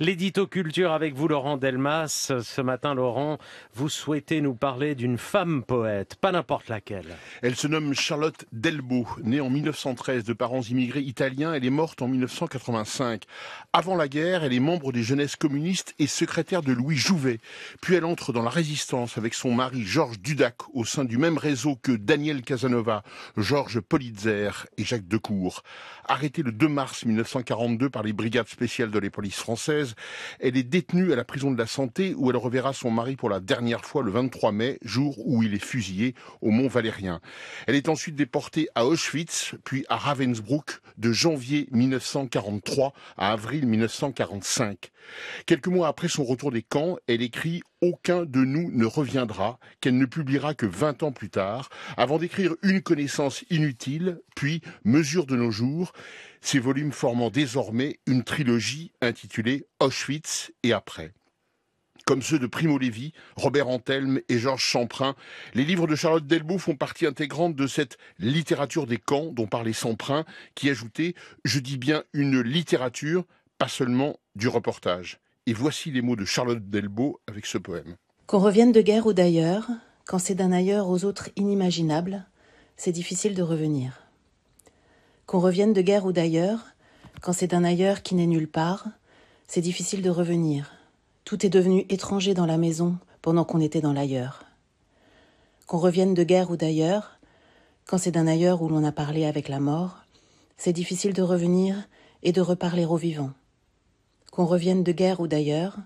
L'édito culture avec vous, Laurent Delmas. Ce matin, Laurent, vous souhaitez nous parler d'une femme poète, pas n'importe laquelle. Elle se nomme Charlotte Delbo, née en 1913 de parents immigrés italiens. Elle est morte en 1985. Avant la guerre, elle est membre des jeunesses communistes et secrétaire de Louis Jouvet. Puis elle entre dans la résistance avec son mari Georges Dudac au sein du même réseau que Daniel Casanova, Georges Politzer et Jacques Decour. Arrêtée le 2 mars 1942 par les brigades spéciales de la police française, elle est détenue à la prison de la Santé où elle reverra son mari pour la dernière fois le 23 mai, jour où il est fusillé au Mont Valérien. Elle est ensuite déportée à Auschwitz, puis à Ravensbrück de janvier 1943 à avril 1945. Quelques mois après son retour des camps, elle écrit aucun de nous ne reviendra, qu'elle ne publiera que 20 ans plus tard, avant d'écrire une connaissance inutile, puis Mesure de nos jours, ces volumes formant désormais une trilogie intitulée Auschwitz et après comme ceux de Primo Levi, Robert Antelme et Georges Champrin. Les livres de Charlotte Delbault font partie intégrante de cette littérature des camps dont parlait Champrin, qui ajoutait, je dis bien une littérature, pas seulement du reportage. Et voici les mots de Charlotte Delbault avec ce poème. Qu'on revienne de guerre ou d'ailleurs, quand c'est d'un ailleurs aux autres inimaginables, c'est difficile de revenir. Qu'on revienne de guerre ou d'ailleurs, quand c'est d'un ailleurs qui n'est nulle part, c'est difficile de revenir. Tout est devenu étranger dans la maison pendant qu'on était dans l'ailleurs. Qu'on revienne de guerre ou d'ailleurs, quand c'est d'un ailleurs où l'on a parlé avec la mort, c'est difficile de revenir et de reparler aux vivants qu'on revienne de guerre ou d'ailleurs,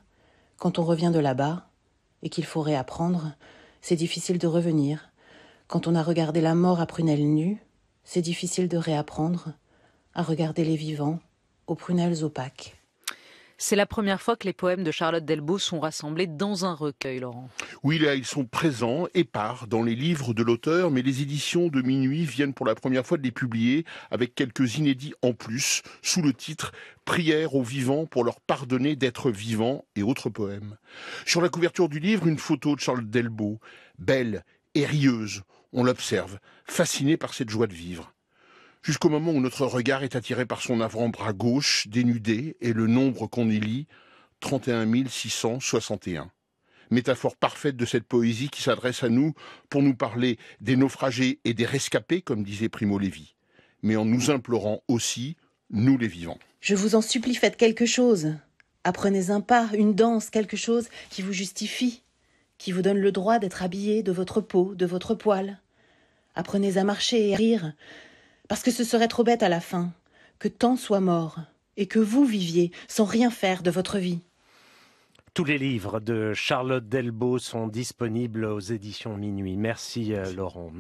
quand on revient de là-bas, et qu'il faut réapprendre, c'est difficile de revenir. Quand on a regardé la mort à prunelles nues, c'est difficile de réapprendre à regarder les vivants aux prunelles opaques. C'est la première fois que les poèmes de Charlotte Delbo sont rassemblés dans un recueil, Laurent. Oui, là, ils sont présents, épars, dans les livres de l'auteur, mais les éditions de Minuit viennent pour la première fois de les publier avec quelques inédits en plus, sous le titre Prière aux vivants pour leur pardonner d'être vivants et autres poèmes. Sur la couverture du livre, une photo de Charlotte Delbo, belle et rieuse. On l'observe, fascinée par cette joie de vivre jusqu'au moment où notre regard est attiré par son avant-bras gauche, dénudé, et le nombre qu'on y lit, 31 661. Métaphore parfaite de cette poésie qui s'adresse à nous pour nous parler des naufragés et des rescapés, comme disait Primo Levi, mais en nous implorant aussi, nous les vivants. Je vous en supplie, faites quelque chose. Apprenez un pas, une danse, quelque chose qui vous justifie, qui vous donne le droit d'être habillé de votre peau, de votre poil. Apprenez à marcher et à rire, parce que ce serait trop bête à la fin, que tant soit mort, et que vous viviez sans rien faire de votre vie. Tous les livres de Charlotte Delbo sont disponibles aux éditions Minuit. Merci. Euh, Laurent.